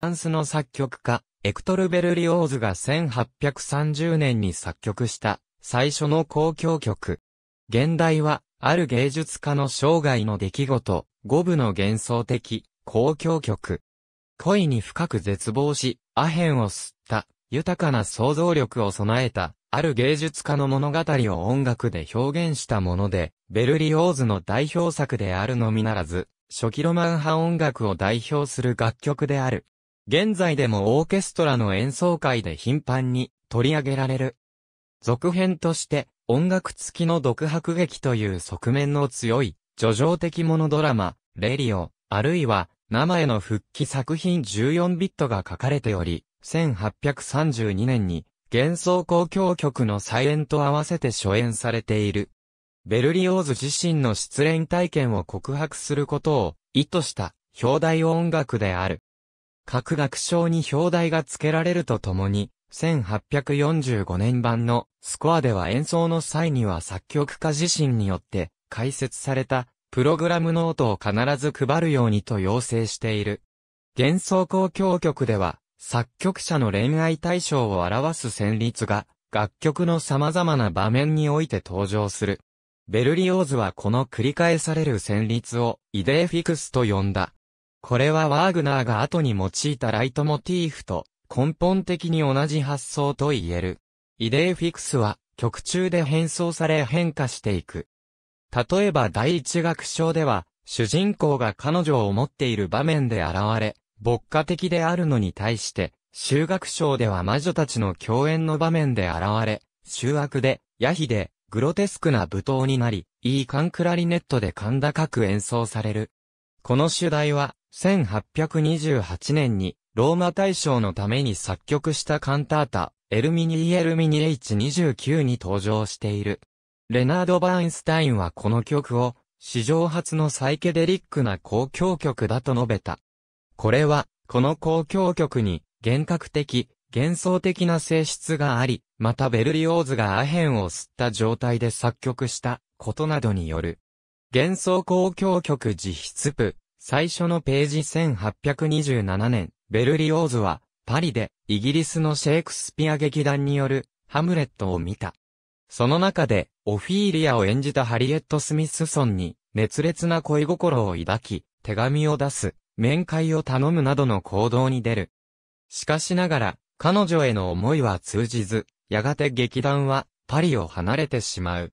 ランスの作曲家、エクトル・ベルリオーズが1830年に作曲した最初の公共曲。現代は、ある芸術家の生涯の出来事、五部の幻想的公共曲。恋に深く絶望し、アヘンを吸った、豊かな想像力を備えた、ある芸術家の物語を音楽で表現したもので、ベルリオーズの代表作であるのみならず、初期ロマン派音楽を代表する楽曲である。現在でもオーケストラの演奏会で頻繁に取り上げられる。続編として、音楽付きの独白劇という側面の強い、叙情的モノドラマ、レリオ、あるいは、生への復帰作品14ビットが書かれており、1832年に、幻想交響曲の再演と合わせて初演されている。ベルリオーズ自身の失恋体験を告白することを意図した表題音楽である。各学賞に表題が付けられるとともに、1845年版のスコアでは演奏の際には作曲家自身によって解説されたプログラムノートを必ず配るようにと要請している。幻想交響曲では作曲者の恋愛対象を表す旋律が楽曲の様々な場面において登場する。ベルリオーズはこの繰り返される旋律をイデーフィクスと呼んだ。これはワーグナーが後に用いたライトモティーフと根本的に同じ発想と言える。イデーフィクスは曲中で変装され変化していく。例えば第一楽章では、主人公が彼女を持っている場面で現れ、牧歌的であるのに対して、修学章では魔女たちの共演の場面で現れ、修悪で、ヤヒで、グロテスクな舞踏になり、いいカンクラリネットで甲高く演奏される。この主題は、1828年にローマ大賞のために作曲したカンタータ、エルミニーエルミニ H29 に登場している。レナード・バーンスタインはこの曲を史上初のサイケデリックな公共曲だと述べた。これは、この公共曲に幻覚的、幻想的な性質があり、またベルリオーズがアヘンを吸った状態で作曲したことなどによる。幻想公共曲実質部、最初のページ1827年、ベルリオーズは、パリで、イギリスのシェイクスピア劇団による、ハムレットを見た。その中で、オフィーリアを演じたハリエット・スミスソンに、熱烈な恋心を抱き、手紙を出す、面会を頼むなどの行動に出る。しかしながら、彼女への思いは通じず、やがて劇団は、パリを離れてしまう。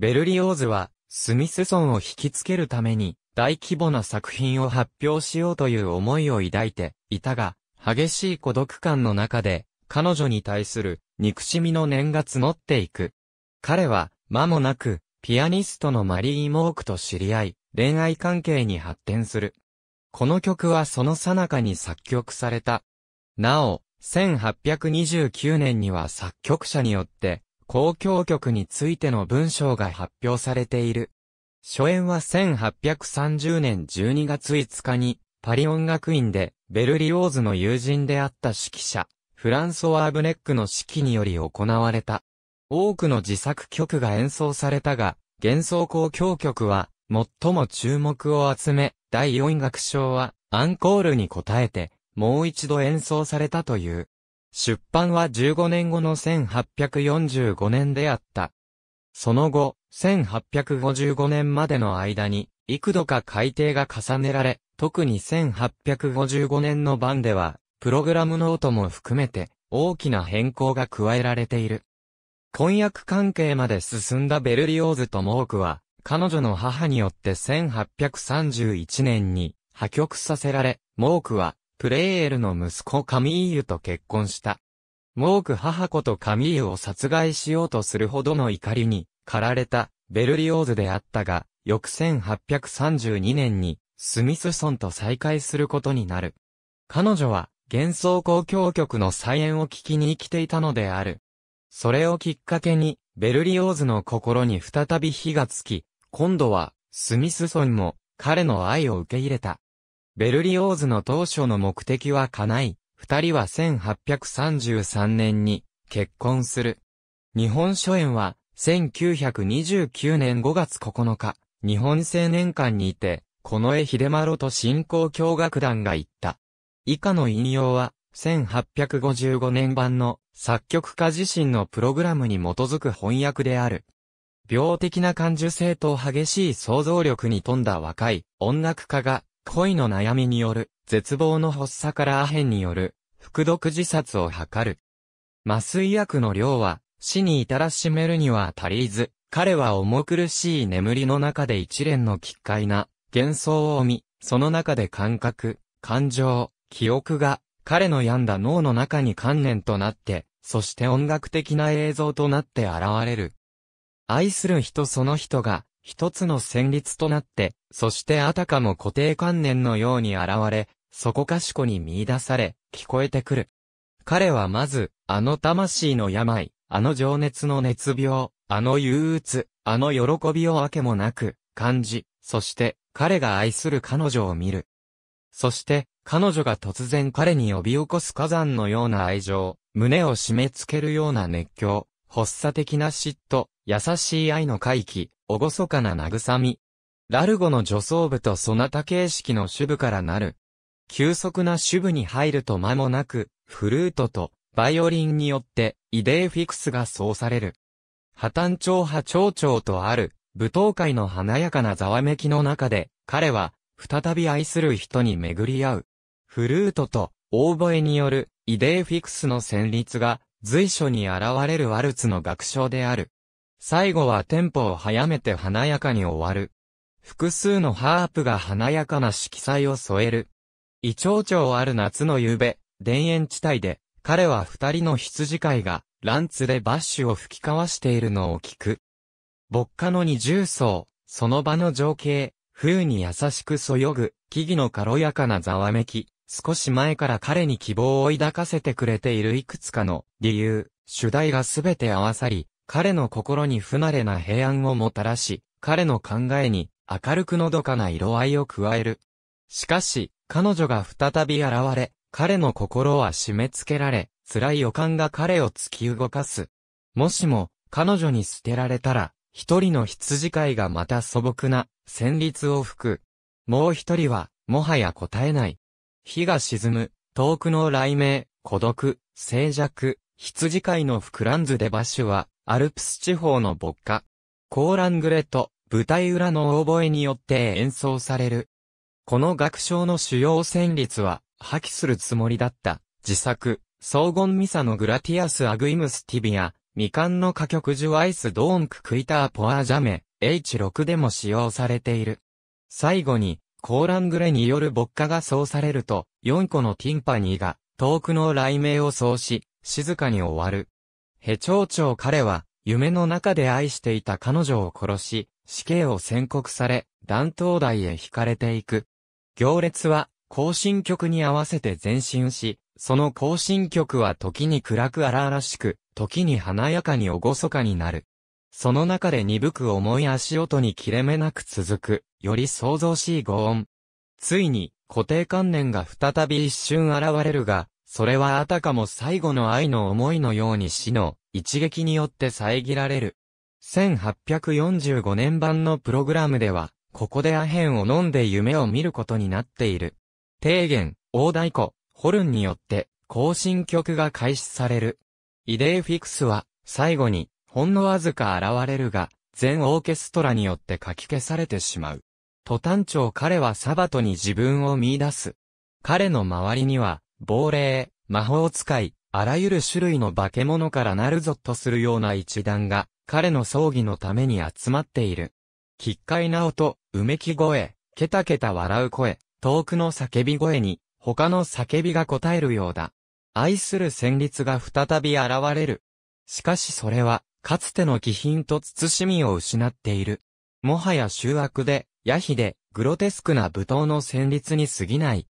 ベルリオーズは、スミスソンを引きつけるために、大規模な作品を発表しようという思いを抱いていたが、激しい孤独感の中で、彼女に対する憎しみの念が募っていく。彼は、間もなく、ピアニストのマリー・モークと知り合い、恋愛関係に発展する。この曲はその最中に作曲された。なお、1829年には作曲者によって、公共曲についての文章が発表されている。初演は1830年12月5日に、パリ音楽院で、ベルリオーズの友人であった指揮者、フランソワー・ブネックの指揮により行われた。多くの自作曲が演奏されたが、幻想交響曲は、最も注目を集め、第四音楽賞は、アンコールに応えて、もう一度演奏されたという。出版は15年後の1845年であった。その後、1855年までの間に、幾度か改定が重ねられ、特に1855年の版では、プログラムノートも含めて、大きな変更が加えられている。婚約関係まで進んだベルリオーズとモークは、彼女の母によって1831年に破局させられ、モークはプレーエルの息子カミーユと結婚した。モーク母子とカミーユを殺害しようとするほどの怒りにかられたベルリオーズであったが、翌1832年にスミスソンと再会することになる。彼女は幻想交響曲の再演を聞きに来ていたのである。それをきっかけに、ベルリオーズの心に再び火がつき、今度は、スミスソンも、彼の愛を受け入れた。ベルリオーズの当初の目的は叶い、二人は1833年に、結婚する。日本書演は、1929年5月9日、日本青年館にいて、近衛秀丸と新興教学団が言った。以下の引用は、1855年版の作曲家自身のプログラムに基づく翻訳である。病的な感受性と激しい想像力に富んだ若い音楽家が恋の悩みによる絶望の発作からアヘンによる服毒自殺を図る。麻酔薬の量は死に至らしめるには足りず、彼は重苦しい眠りの中で一連の奇怪な幻想を見、その中で感覚、感情、記憶が、彼の病んだ脳の中に観念となって、そして音楽的な映像となって現れる。愛する人その人が、一つの旋律となって、そしてあたかも固定観念のように現れ、そこかしこに見出され、聞こえてくる。彼はまず、あの魂の病、あの情熱の熱病、あの憂鬱、あの喜びをあけもなく、感じ、そして、彼が愛する彼女を見る。そして、彼女が突然彼に呼び起こす火山のような愛情、胸を締め付けるような熱狂、発作的な嫉妬、優しい愛の回帰、厳かな慰み。ラルゴの女装部とそなた形式の主部からなる。急速な主部に入ると間もなく、フルートとバイオリンによって、イデーフィクスが奏される。破綻調派波朝とある、舞踏会の華やかなざわめきの中で、彼は、再び愛する人に巡り合う。フルートと、オーボエによる、イデーフィクスの旋律が、随所に現れるワルツの楽章である。最後はテンポを早めて華やかに終わる。複数のハープが華やかな色彩を添える。イチョウチョウある夏の夕べ、田園地帯で、彼は二人の羊飼いが、ランツでバッシュを吹き交わしているのを聞く。牧歌の二重奏、その場の情景、風に優しくそよぐ、木々の軽やかなざわめき、少し前から彼に希望を抱かせてくれているいくつかの理由、主題がすべて合わさり、彼の心に不慣れな平安をもたらし、彼の考えに明るくのどかな色合いを加える。しかし、彼女が再び現れ、彼の心は締め付けられ、辛い予感が彼を突き動かす。もしも、彼女に捨てられたら、一人の羊飼いがまた素朴な、旋律を吹く。もう一人は、もはや答えない。日が沈む、遠くの雷鳴、孤独、静寂、羊飼いの膨らんずでバッシュは、アルプス地方の牧歌。コーラングレと、舞台裏の大声によって演奏される。この楽章の主要旋律は、破棄するつもりだった、自作、荘厳ミサのグラティアス・アグイムス・ティビア、未完の歌曲ジュアイス・ドーンク・クイター・ポア・ジャメ、H6 でも使用されている。最後に、コーラングレによる牧歌が奏されると、4個のティンパニーが、遠くの雷鳴を奏し、静かに終わる。ヘ長長彼は、夢の中で愛していた彼女を殺し、死刑を宣告され、弾頭台へ引かれていく。行列は、行進曲に合わせて前進し、その行進曲は時に暗く荒々しく、時に華やかに厳かになる。その中で鈍く重い足音に切れ目なく続く、より創造しい語音。ついに、固定観念が再び一瞬現れるが、それはあたかも最後の愛の思いのように死の、一撃によって遮られる。1845年版のプログラムでは、ここでアヘンを飲んで夢を見ることになっている。低言、大太鼓、ホルンによって行進曲が開始される。イデーフィクスは最後にほんのわずか現れるが、全オーケストラによって書き消されてしまう。途端長彼はサバトに自分を見出す。彼の周りには、亡霊、魔法使い、あらゆる種類の化け物からなるぞとするような一団が、彼の葬儀のために集まっている。奇怪な音、うめき声、ケタケタ笑う声、遠くの叫び声に、他の叫びが答えるようだ。愛する旋律が再び現れる。しかしそれは、かつての気品と慎みを失っている。もはや醜悪で、ヤヒで、グロテスクな舞踏の旋律に過ぎない。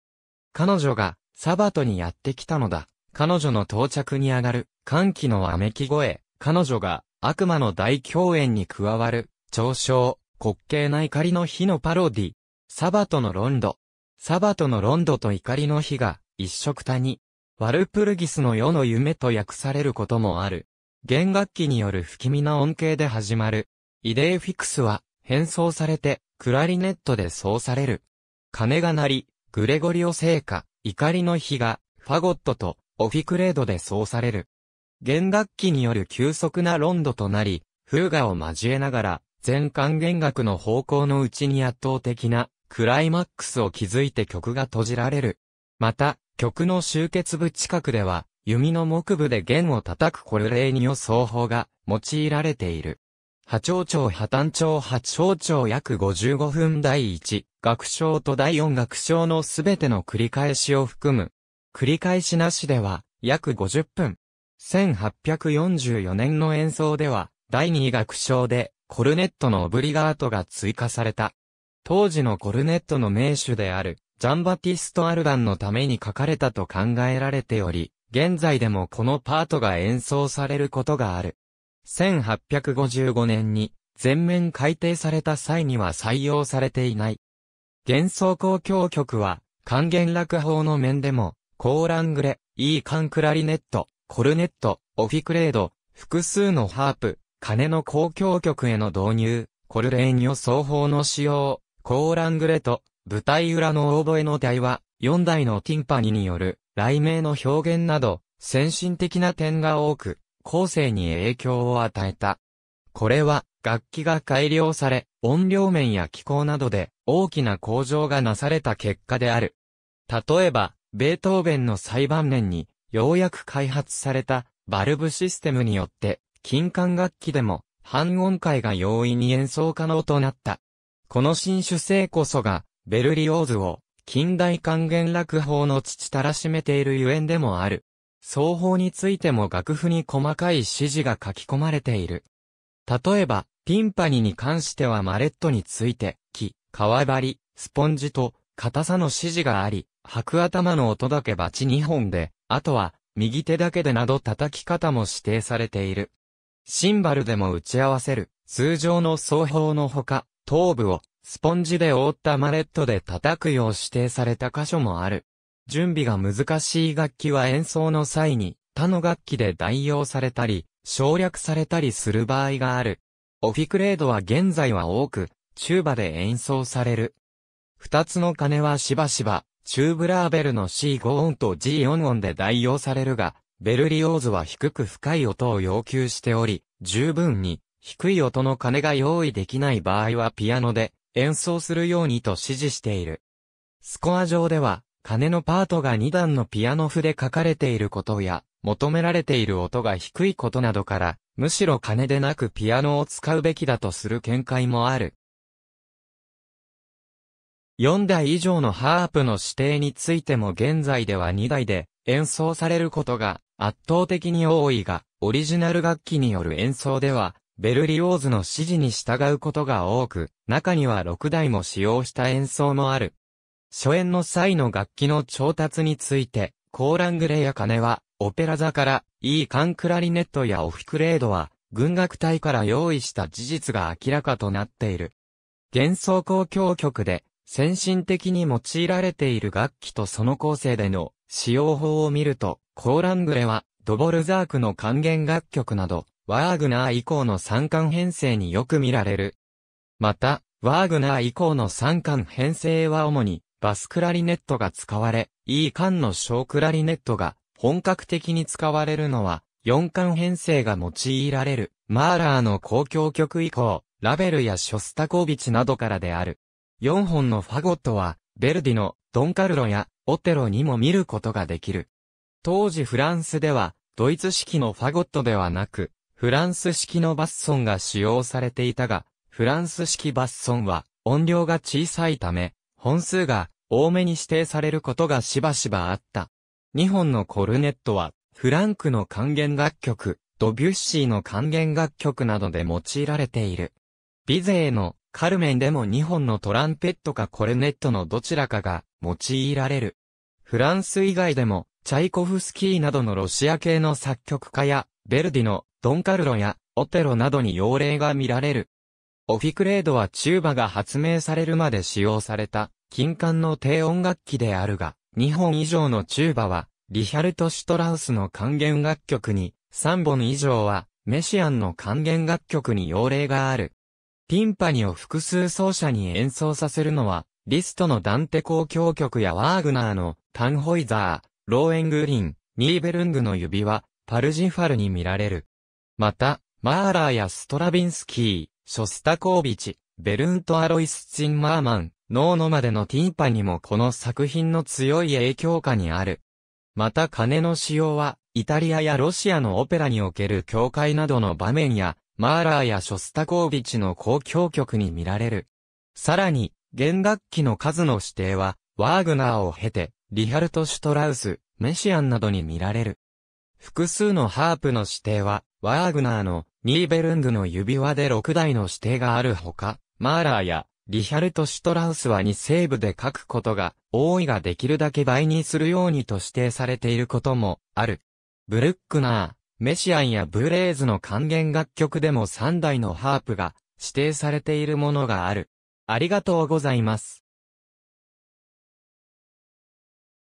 彼女が、サバトにやってきたのだ。彼女の到着に上がる、歓喜のあめき声。彼女が、悪魔の大狂演に加わる、嘲笑、滑稽な怒りの火のパロディ。サバトのロンド。サバトのロンドと怒りの火が、一色谷。ワルプルギスの世の夢と訳されることもある。弦楽器による不気味な音形で始まる。イデーフィクスは、変装されて、クラリネットで奏される。鐘が鳴り、グレゴリオ聖歌、怒りの火が、ファゴットと、オフィクレードで奏される。弦楽器による急速なロンドとなり、フーガを交えながら、全管弦楽の方向のうちに圧倒的なクライマックスを築いて曲が閉じられる。また、曲の終結部近くでは、弓の木部で弦を叩くコルレーニオ奏法が用いられている。波長長波短長波長長約55分第1、楽章と第4楽章のすべての繰り返しを含む。繰り返しなしでは、約50分。1844年の演奏では、第2楽章で、コルネットのオブリガートが追加された。当時のコルネットの名手である、ジャンバティスト・アルダンのために書かれたと考えられており、現在でもこのパートが演奏されることがある。1855年に全面改訂された際には採用されていない。幻想交響曲は、還元楽法の面でも、コーラングレ、イーカンクラリネット、コルネット、オフィクレード、複数のハープ、鐘の交響曲への導入、コルレーニョ奏法の使用、コーラングレと、舞台裏のオーボエの台は、四台のティンパニによる、雷鳴の表現など、先進的な点が多く、後世に影響を与えた。これは、楽器が改良され、音量面や気候などで、大きな向上がなされた結果である。例えば、ベートーベンの最晩年に、ようやく開発された、バルブシステムによって、金管楽器でも、半音階が容易に演奏可能となった。この新種性こそが、ベルリオーズを、近代還元落法の父たらしめているゆえんでもある。奏法についても楽譜に細かい指示が書き込まれている。例えば、ティンパニに関してはマレットについて、木、皮張り、スポンジと、硬さの指示があり、白頭の音だけバチ2本で、あとは、右手だけでなど叩き方も指定されている。シンバルでも打ち合わせる、通常の奏法のほか、頭部をスポンジで覆ったマレットで叩くよう指定された箇所もある。準備が難しい楽器は演奏の際に他の楽器で代用されたり、省略されたりする場合がある。オフィクレードは現在は多く、チューバで演奏される。二つの鐘はしばしば、チューブラーベルの C5 音と G4 音で代用されるが、ベルリオーズは低く深い音を要求しており、十分に低い音の鐘が用意できない場合はピアノで演奏するようにと指示している。スコア上では、鐘のパートが2段のピアノ譜で書かれていることや、求められている音が低いことなどから、むしろ鐘でなくピアノを使うべきだとする見解もある。4台以上のハープの指定についても現在では2台で演奏されることが圧倒的に多いが、オリジナル楽器による演奏ではベルリオーズの指示に従うことが多く、中には6台も使用した演奏もある。初演の際の楽器の調達について、コーラングレや金は、オペラ座から、イーカンクラリネットやオフィクレードは、軍楽隊から用意した事実が明らかとなっている。幻想交響曲で、先進的に用いられている楽器とその構成での使用法を見ると、コーラングレは、ドボルザークの還元楽曲など、ワーグナー以降の三冠編成によく見られる。また、ワーグナー以降の三冠編成は主にバスクラリネットが使われ、E 巻の小クラリネットが本格的に使われるのは四冠編成が用いられるマーラーの交響曲以降、ラベルやショスタコービチなどからである。四本のファゴットは、ベルディのドンカルロやオテロにも見ることができる。当時フランスでは、ドイツ式のファゴットではなく、フランス式のバッソンが使用されていたが、フランス式バッソンは音量が小さいため、本数が多めに指定されることがしばしばあった。日本のコルネットは、フランクの還元楽曲、ドビュッシーの還元楽曲などで用いられている。ビゼーのカルメンでも日本のトランペットかコルネットのどちらかが用いられる。フランス以外でも、チャイコフスキーなどのロシア系の作曲家や、ベルディのドンカルロやオテロなどに用例が見られる。オフィクレードはチューバが発明されるまで使用された金管の低音楽器であるが、2本以上のチューバはリヒャルト・シュトラウスの還元楽曲に、3本以上はメシアンの還元楽曲に用例がある。ティンパニを複数奏者に演奏させるのは、リストのダンテ交響曲やワーグナーのタンホイザー、ローエングリン、ニーベルングの指輪、パルジファルに見られる。また、マーラーやストラビンスキー、ショスタコービチ、ベルント・アロイス・チンマーマン、ノーノまでのティンパにもこの作品の強い影響下にある。また鐘の使用は、イタリアやロシアのオペラにおける教会などの場面や、マーラーやショスタコービチの公共曲に見られる。さらに、弦楽器の数の指定は、ワーグナーを経て、リハルト・シュトラウス、メシアンなどに見られる。複数のハープの指定は、ワーグナーのニーベルングの指輪で6台の指定があるほか、マーラーやリヒャルト・シュトラウスは2セーブで書くことが、多いができるだけ倍にするようにと指定されていることもある。ブルックナー、メシアンやブレーズの還元楽曲でも3台のハープが指定されているものがある。ありがとうございます。